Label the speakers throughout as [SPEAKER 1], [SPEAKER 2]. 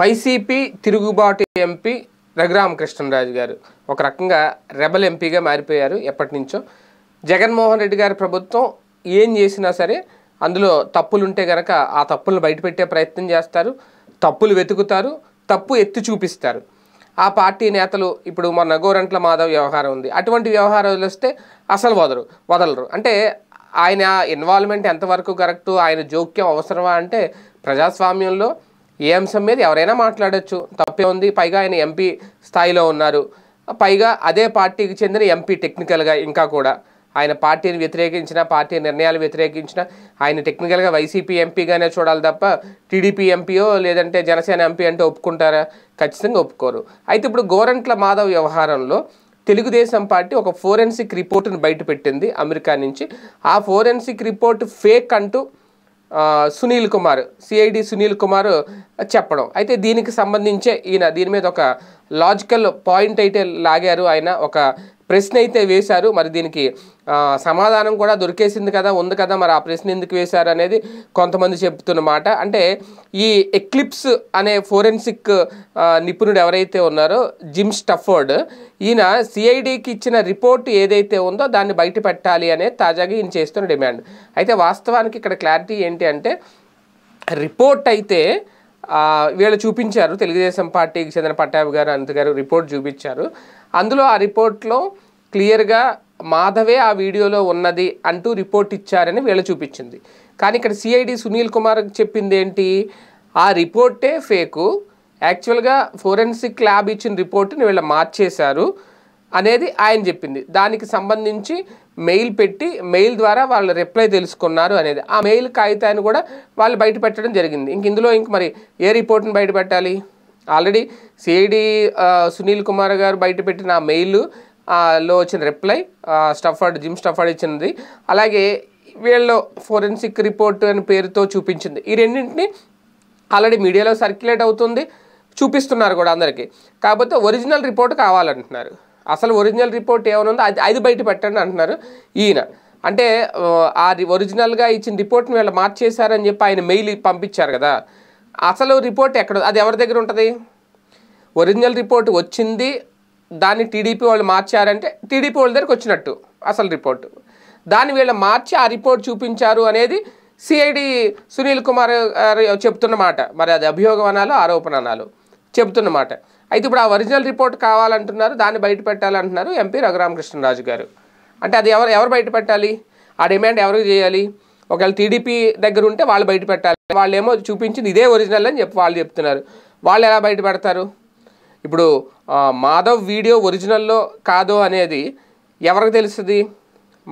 [SPEAKER 1] YCP తిరుగుబాటు MP Raghuramakrishnaraju గారు ఒక రకంగా రెబల్ ఎంపీగా మారిపోయారు ఎప్పటి నుంచో జగన్మోహన్ రెడ్డి గారి ప్రభుత్వం ఏం చేసినా సరే అందులో తప్పులు ఉంటే గనక ఆ తప్పులను బయటపెట్టే ప్రయత్నం చేస్తారు తప్పులు వెతుకుతారు తప్పు ఎత్తి చూపిస్తారు ఆ పార్టీ నేతలు ఇప్పుడు మొన్న గోరంట్ల మాధవ్ వ్యవహారం ఉంది అటువంటి వ్యవహారాలు వస్తే అసలు వదరు వదలరు అంటే ఆయన ఇన్వాల్వ్మెంట్ ఎంతవరకు కరెక్టు ఆయన జోక్యం అవసరమా అంటే ప్రజాస్వామ్యంలో ఏ అంశం మీద ఎవరైనా మాట్లాడచ్చు తప్పే ఉంది పైగా ఆయన ఎంపీ స్థాయిలో ఉన్నారు పైగా అదే పార్టీకి చెందిన ఎంపీ టెక్నికల్గా ఇంకా కూడా ఆయన పార్టీని వ్యతిరేకించిన పార్టీ నిర్ణయాలు వ్యతిరేకించిన ఆయన టెక్నికల్గా వైసీపీ ఎంపీగానే చూడాలి తప్ప టీడీపీ ఎంపీయో లేదంటే జనసేన ఎంపీ అంటే ఒప్పుకుంటారా ఖచ్చితంగా ఒప్పుకోరు అయితే ఇప్పుడు గోరంట్ల మాధవ్ వ్యవహారంలో తెలుగుదేశం పార్టీ ఒక ఫోరెన్సిక్ రిపోర్టును బయటపెట్టింది అమెరికా నుంచి ఆ ఫోరెన్సిక్ రిపోర్ట్ ఫేక్ అంటూ సునీల్ కుమార్ సిఐడి సునీల్ కుమార్ చెప్పడం అయితే దీనికి సంబంధించే ఈయన దీని మీద ఒక లాజికల్ పాయింట్ అయితే లాగారు ఆయన ఒక ప్రశ్న అయితే వేశారు మరి దీనికి సమాధానం కూడా దొరికేసింది కదా ఉంది కదా మరి ఆ ప్రశ్న ఎందుకు వేశారు అనేది కొంతమంది చెప్తున్నమాట అంటే ఈ ఎక్లిప్స్ అనే ఫోరెన్సిక్ నిపుణుడు ఎవరైతే ఉన్నారో జిమ్ స్టఫర్డ్ ఈయన సిఐడికి ఇచ్చిన రిపోర్ట్ ఏదైతే ఉందో దాన్ని బయట పెట్టాలి అనేది తాజాగా ఈయన చేస్తున్న డిమాండ్ అయితే వాస్తవానికి ఇక్కడ క్లారిటీ ఏంటి అంటే రిపోర్ట్ అయితే వీళ్ళు చూపించారు తెలుగుదేశం పార్టీకి చెందిన పట్టాభి గారు అంత గారు రిపోర్ట్ చూపించారు అందులో ఆ రిపోర్ట్లో క్లియర్గా మాధవే ఆ వీడియోలో ఉన్నది అంటూ రిపోర్ట్ ఇచ్చారని వీళ్ళ చూపించింది కానీ ఇక్కడ సిఐడి సునీల్ కుమార్ చెప్పింది ఏంటి ఆ రిపోర్టే ఫేకు యాక్చువల్గా ఫోరెన్సిక్ ల్యాబ్ ఇచ్చిన రిపోర్ట్ని వీళ్ళు మార్చేశారు అనేది ఆయన చెప్పింది దానికి సంబంధించి మెయిల్ పెట్టి మెయిల్ ద్వారా వాళ్ళ రిప్లై తెలుసుకున్నారు అనేది ఆ మెయిల్ కాగితాన్ని కూడా వాళ్ళు బయట పెట్టడం జరిగింది ఇంక ఇందులో ఇంక మరి ఏ రిపోర్ట్ని బయట పెట్టాలి ఆల్రెడీ సిఐడి సునీల్ కుమార్ గారు బయట పెట్టిన ఆ మెయిల్ లో వచ్చిన రిప్లై స్టఫర్డ్ జిమ్ స్టఫర్డ్ ఇచ్చింది అలాగే వీళ్ళు ఫోరెన్సిక్ రిపోర్ట్ అనే పేరుతో చూపించింది ఈ రెండింటిని ఆల్రెడీ మీడియాలో సర్క్యులేట్ అవుతుంది చూపిస్తున్నారు కూడా అందరికీ కాకపోతే ఒరిజినల్ రిపోర్ట్ కావాలంటున్నారు అసలు ఒరిజినల్ రిపోర్ట్ ఏమైనా అది అది బయట పెట్టండి అంటున్నారు ఈయన అంటే ఆ ఒరిజినల్గా ఇచ్చిన రిపోర్ట్ని వీళ్ళు మార్చేశారని చెప్పి ఆయన మెయిల్ పంపించారు కదా అసలు రిపోర్ట్ ఎక్కడ అది ఎవరి దగ్గర ఉంటుంది ఒరిజినల్ రిపోర్ట్ వచ్చింది దాన్ని టీడీపీ వాళ్ళు మార్చారంటే టీడీపీ వాళ్ళ దగ్గరికి వచ్చినట్టు అసలు రిపోర్ట్ దాన్ని వీళ్ళు మార్చి ఆ రిపోర్ట్ చూపించారు అనేది సిఐడి సునీల్ కుమార్ చెప్తున్నమాట మరి అది అభియోగం అనాలో ఆరోపణ అనాలు చెబుతున్నమాట అయితే ఇప్పుడు ఆ ఒరిజినల్ రిపోర్ట్ కావాలంటున్నారు దాన్ని బయట పెట్టాలంటున్నారు ఎంపీ రఘురామకృష్ణరాజు గారు అంటే అది ఎవరు ఎవరు బయట పెట్టాలి ఆ డిమాండ్ ఎవరికి చేయాలి ఒకవేళ టీడీపీ దగ్గర ఉంటే వాళ్ళు బయట పెట్టాలి వాళ్ళేమో చూపించింది ఇదే ఒరిజినల్ అని చెప్పి వాళ్ళు చెప్తున్నారు వాళ్ళు ఎలా బయట పెడతారు ఇప్పుడు మాధవ్ వీడియో ఒరిజినల్లో కాదు అనేది ఎవరికి తెలుస్తుంది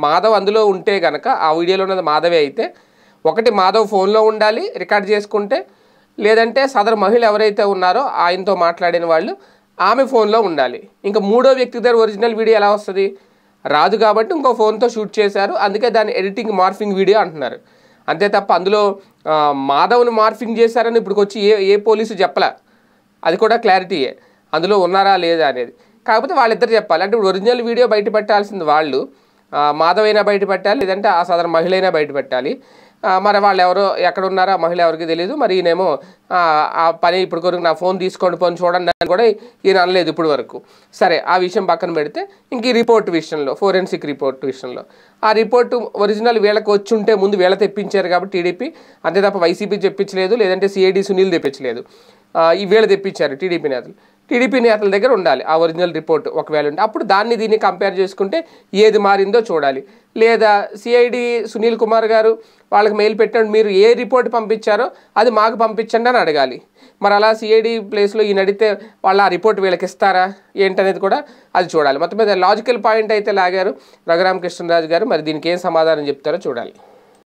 [SPEAKER 1] మాధవ్ అందులో ఉంటే కనుక ఆ వీడియోలో ఉన్నది మాధవే అయితే ఒకటి మాధవ్ ఫోన్లో ఉండాలి రికార్డ్ చేసుకుంటే లేదంటే సదరు మహిళ ఎవరైతే ఉన్నారో ఆయనతో మాట్లాడిన వాళ్ళు ఆమె ఫోన్లో ఉండాలి ఇంకా మూడో వ్యక్తి దగ్గర ఒరిజినల్ వీడియో ఎలా వస్తుంది రాదు కాబట్టి ఇంకో ఫోన్తో షూట్ చేశారు అందుకే దాని ఎడిటింగ్ మార్ఫింగ్ వీడియో అంటున్నారు అంతే తప్ప అందులో మాధవ్ని మార్ఫింగ్ చేశారని ఇప్పటికొచ్చి ఏ ఏ పోలీసు చెప్పలే అది కూడా క్లారిటీయే అందులో ఉన్నారా లేదా అనేది కాకపోతే వాళ్ళిద్దరు చెప్పాలి అంటే ఇప్పుడు ఒరిజినల్ వీడియో బయట పెట్టాల్సింది వాళ్ళు మాధవైనా బయట పెట్టాలి లేదంటే ఆ సాధారణ మహిళైనా బయట పెట్టాలి మరి వాళ్ళు ఎవరో ఎక్కడున్నారో ఆ మహిళ ఎవరికి తెలియదు మరి ఈయనేమో ఆ పని ఇప్పుడు కొరకు నా ఫోన్ తీసుకోండి పోని చూడండి అని కూడా ఈయన అనలేదు ఇప్పుడు వరకు సరే ఆ విషయం పక్కన పెడితే ఇంక ఈ రిపోర్ట్ విషయంలో ఫోరెన్సిక్ రిపోర్ట్ విషయంలో ఆ రిపోర్ట్ ఒరిజినల్ వీళ్ళకి వచ్చి ఉంటే ముందు వీళ్ళ తెప్పించారు కాబట్టి టీడీపీ అంతే తప్ప వైసీపీ తెప్పించలేదు లేదంటే సిఐడి సునీల్ తెప్పించలేదు ఈ వేళ తెప్పించారు టీడీపీ నేతలు టీడీపీ నేతల దగ్గర ఉండాలి ఆ ఒరిజినల్ రిపోర్ట్ ఒకవేళ ఉంటే అప్పుడు దాన్ని దీన్ని కంపేర్ చేసుకుంటే ఏది మారిందో చూడాలి లేదా సిఐడి సునీల్ కుమార్ గారు వాళ్ళకి మెయిల్ పెట్టండి మీరు ఏ రిపోర్ట్ పంపించారో అది మాకు పంపించండి అని అడగాలి మరి అలా సిఐడి ప్లేస్లో ఈయన అడిగితే వాళ్ళు ఆ రిపోర్ట్ వీళ్ళకి ఇస్తారా ఏంటనేది కూడా అది చూడాలి మొత్తం మీద లాజికల్ పాయింట్ అయితే లాగారు రఘురామకృష్ణరాజు గారు మరి దీనికి ఏం సమాధానం చెప్తారో చూడాలి